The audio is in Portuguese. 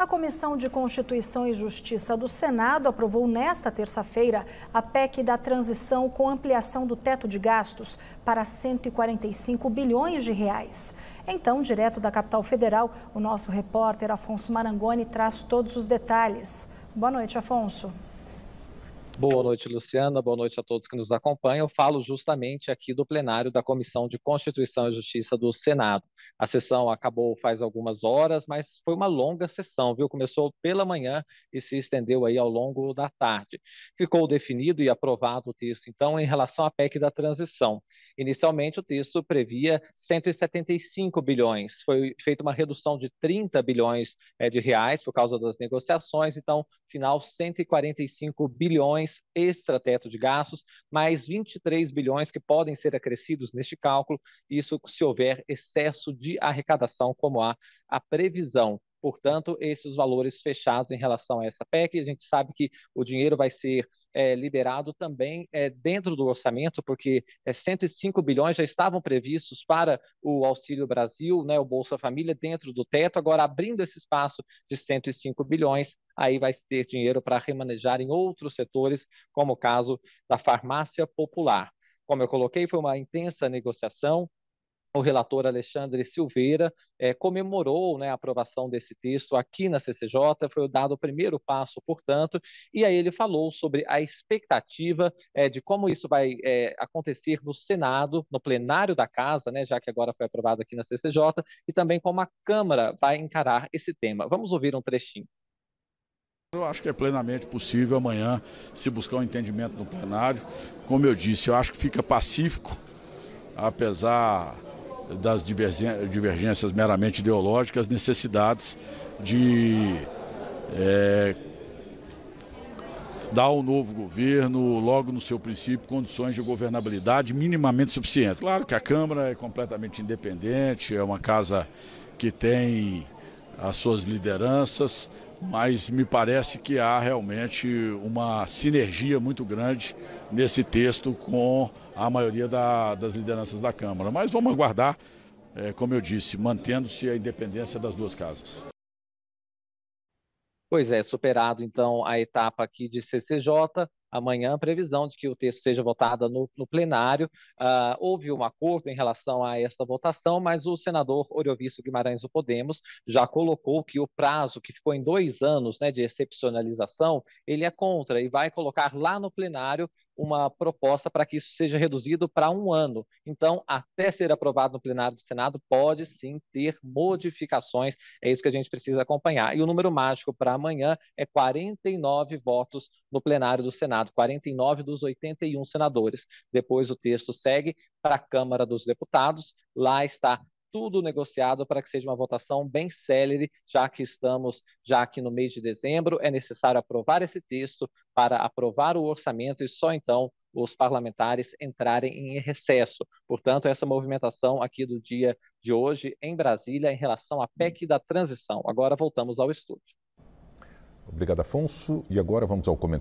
A Comissão de Constituição e Justiça do Senado aprovou nesta terça-feira a PEC da transição com ampliação do teto de gastos para 145 bilhões de reais. Então, direto da capital federal, o nosso repórter Afonso Marangoni traz todos os detalhes. Boa noite, Afonso. Boa noite, Luciana. Boa noite a todos que nos acompanham. Eu falo justamente aqui do plenário da Comissão de Constituição e Justiça do Senado. A sessão acabou faz algumas horas, mas foi uma longa sessão, viu? Começou pela manhã e se estendeu aí ao longo da tarde. Ficou definido e aprovado o texto, então, em relação à PEC da transição. Inicialmente, o texto previa 175 bilhões. Foi feita uma redução de 30 bilhões é, de reais por causa das negociações, então, final 145 bilhões bilhões teto de gastos, mais 23 bilhões que podem ser acrescidos neste cálculo, isso se houver excesso de arrecadação, como há a previsão. Portanto, esses valores fechados em relação a essa PEC, a gente sabe que o dinheiro vai ser é, liberado também é, dentro do orçamento, porque é, 105 bilhões já estavam previstos para o Auxílio Brasil, né, o Bolsa Família, dentro do teto. Agora, abrindo esse espaço de 105 bilhões, aí vai ter dinheiro para remanejar em outros setores, como o caso da farmácia popular. Como eu coloquei, foi uma intensa negociação o relator Alexandre Silveira é, comemorou né, a aprovação desse texto aqui na CCJ, foi dado o primeiro passo, portanto, e aí ele falou sobre a expectativa é, de como isso vai é, acontecer no Senado, no plenário da Casa, né, já que agora foi aprovado aqui na CCJ, e também como a Câmara vai encarar esse tema. Vamos ouvir um trechinho. Eu acho que é plenamente possível amanhã se buscar um entendimento no plenário. Como eu disse, eu acho que fica pacífico, apesar das divergências meramente ideológicas, necessidades de é, dar ao novo governo, logo no seu princípio, condições de governabilidade minimamente suficientes. Claro que a Câmara é completamente independente, é uma casa que tem as suas lideranças, mas me parece que há realmente uma sinergia muito grande nesse texto com a maioria da, das lideranças da Câmara. Mas vamos aguardar, é, como eu disse, mantendo-se a independência das duas casas. Pois é, superado então a etapa aqui de CCJ, amanhã a previsão de que o texto seja votado no, no plenário. Uh, houve um acordo em relação a esta votação, mas o senador Oriovisto Guimarães do Podemos já colocou que o prazo que ficou em dois anos né, de excepcionalização, ele é contra e vai colocar lá no plenário uma proposta para que isso seja reduzido para um ano. Então, até ser aprovado no plenário do Senado, pode sim ter modificações. É isso que a gente precisa acompanhar. E o número mágico para amanhã é 49 votos no plenário do Senado Senado, 49 dos 81 senadores. Depois o texto segue para a Câmara dos Deputados, lá está tudo negociado para que seja uma votação bem célere, já que estamos já aqui no mês de dezembro, é necessário aprovar esse texto para aprovar o orçamento e só então os parlamentares entrarem em recesso. Portanto, essa movimentação aqui do dia de hoje em Brasília em relação à PEC da transição. Agora voltamos ao estúdio. Obrigado, Afonso. E agora vamos ao comentário.